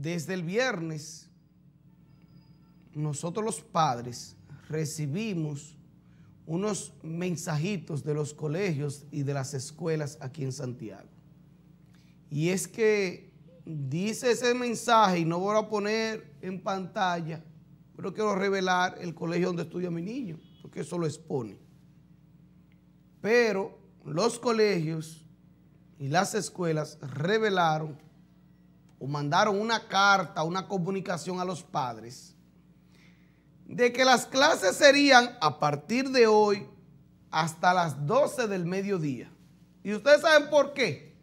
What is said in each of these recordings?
Desde el viernes, nosotros los padres recibimos unos mensajitos de los colegios y de las escuelas aquí en Santiago. Y es que dice ese mensaje, y no voy a poner en pantalla, pero quiero revelar el colegio donde estudia mi niño, porque eso lo expone. Pero los colegios y las escuelas revelaron o mandaron una carta, una comunicación a los padres, de que las clases serían a partir de hoy hasta las 12 del mediodía. ¿Y ustedes saben por qué?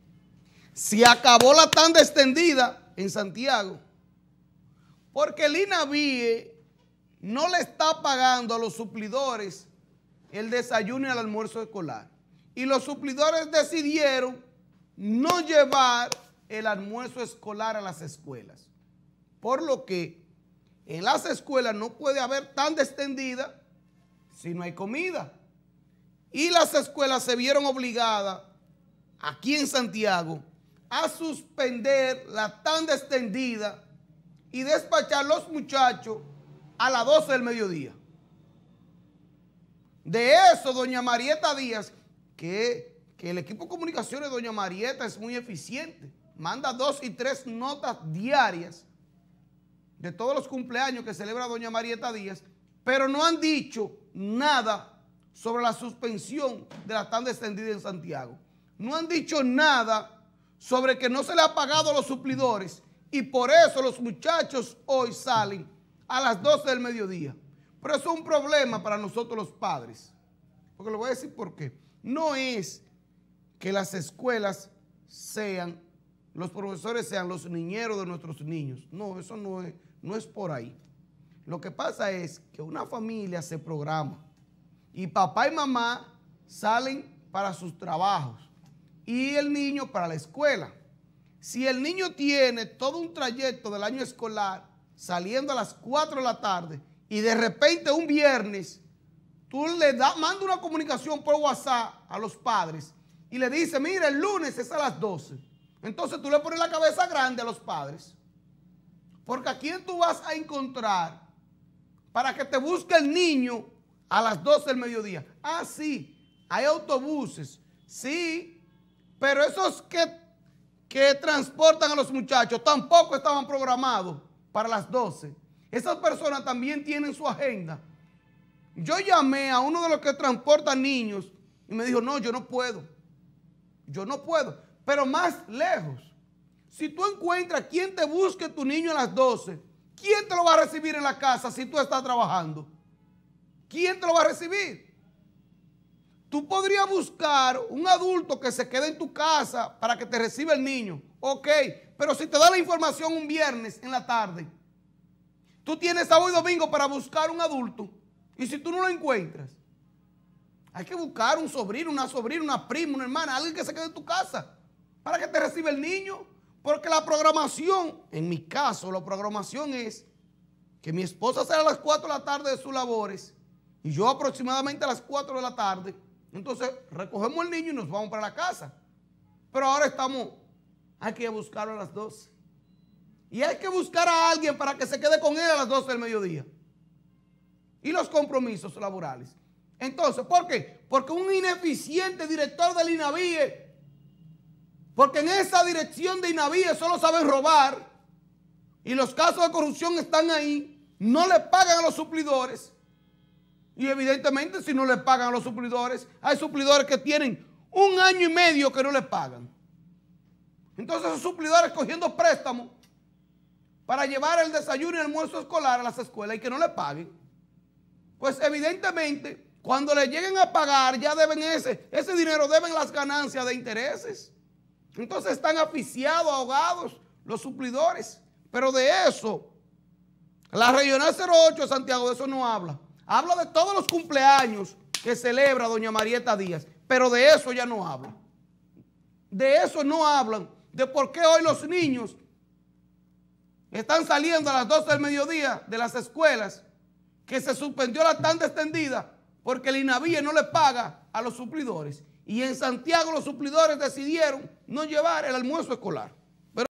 Se acabó la tanda extendida en Santiago. Porque el INAVIE no le está pagando a los suplidores el desayuno y el almuerzo escolar. Y los suplidores decidieron no llevar el almuerzo escolar a las escuelas. Por lo que en las escuelas no puede haber tan extendida si no hay comida. Y las escuelas se vieron obligadas aquí en Santiago a suspender la tan extendida y despachar los muchachos a las 12 del mediodía. De eso, doña Marieta Díaz, que, que el equipo de comunicaciones, doña Marieta, es muy eficiente manda dos y tres notas diarias de todos los cumpleaños que celebra doña Marieta Díaz, pero no han dicho nada sobre la suspensión de la tan descendida en Santiago. No han dicho nada sobre que no se le ha pagado a los suplidores y por eso los muchachos hoy salen a las 12 del mediodía. Pero eso es un problema para nosotros los padres. Porque lo voy a decir por qué. No es que las escuelas sean los profesores sean los niñeros de nuestros niños. No, eso no es, no es por ahí. Lo que pasa es que una familia se programa y papá y mamá salen para sus trabajos y el niño para la escuela. Si el niño tiene todo un trayecto del año escolar saliendo a las 4 de la tarde y de repente un viernes tú le das, manda una comunicación por WhatsApp a los padres y le dice, mira, el lunes es a las 12 entonces tú le pones la cabeza grande a los padres. Porque a quién tú vas a encontrar para que te busque el niño a las 12 del mediodía. Ah, sí, hay autobuses, sí, pero esos que, que transportan a los muchachos tampoco estaban programados para las 12. Esas personas también tienen su agenda. Yo llamé a uno de los que transportan niños y me dijo, no, yo no puedo. Yo no puedo. Pero más lejos, si tú encuentras quien te busque tu niño a las 12, ¿quién te lo va a recibir en la casa si tú estás trabajando? ¿Quién te lo va a recibir? Tú podrías buscar un adulto que se quede en tu casa para que te reciba el niño. Ok, pero si te da la información un viernes en la tarde, tú tienes sábado y domingo para buscar un adulto. Y si tú no lo encuentras, hay que buscar un sobrino, una sobrina, una prima, una hermana, alguien que se quede en tu casa para que te reciba el niño. Porque la programación, en mi caso, la programación es que mi esposa sale a las 4 de la tarde de sus labores y yo aproximadamente a las 4 de la tarde. Entonces recogemos el niño y nos vamos para la casa. Pero ahora estamos, hay que buscarlo a las 12. Y hay que buscar a alguien para que se quede con él a las 12 del mediodía. Y los compromisos laborales. Entonces, ¿por qué? Porque un ineficiente director del INAVIE porque en esa dirección de Inavíe solo saben robar. Y los casos de corrupción están ahí. No le pagan a los suplidores. Y evidentemente si no le pagan a los suplidores, hay suplidores que tienen un año y medio que no le pagan. Entonces esos suplidores cogiendo préstamos para llevar el desayuno y el almuerzo escolar a las escuelas y que no le paguen. Pues evidentemente cuando le lleguen a pagar ya deben ese, ese dinero, deben las ganancias de intereses. Entonces están aficiados, ahogados los suplidores. Pero de eso, la Regional 08 Santiago de eso no habla. Habla de todos los cumpleaños que celebra doña Marieta Díaz, pero de eso ya no habla. De eso no hablan, de por qué hoy los niños están saliendo a las 12 del mediodía de las escuelas, que se suspendió la tanda extendida porque el INAVIE no le paga a los suplidores. Y en Santiago los suplidores decidieron no llevar el almuerzo escolar.